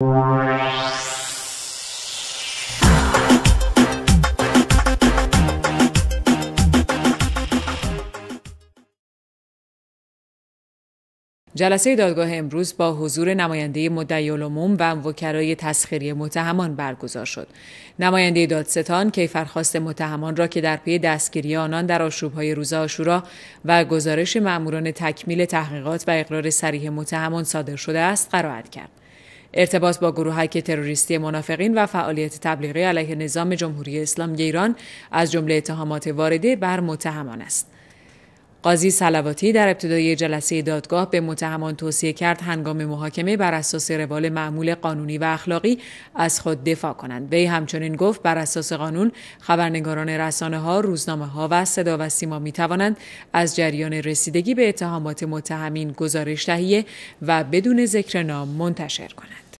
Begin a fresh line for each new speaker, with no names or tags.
جلسه
دادگاه امروز با حضور نماینده العموم و وکرای تسخیری متهمان برگزار شد. نماینده دادستان کیفرخواست متهمان را که در پی دستگیری آنان در آشوبهای روز آشورا و گزارش ماموران تکمیل تحقیقات و اقرار سریح متهمان صادر شده است قرائت کرد. ارتباط با که تروریستی منافقین و فعالیت تبلیغی علیه نظام جمهوری اسلامی ایران از جمله اتهامات وارده بر متهمان است قاضی سلواتی در ابتدای جلسه دادگاه به متهمان توصیه کرد هنگام محاکمه بر اساس روال معمول قانونی و اخلاقی از خود دفاع کنند وی همچنین گفت بر اساس قانون خبرنگاران رسانه ها روزنامه ها و صدا و سیما می توانند از جریان رسیدگی به اتهامات متهمین گزارش تهیه و بدون ذکر نام منتشر کنند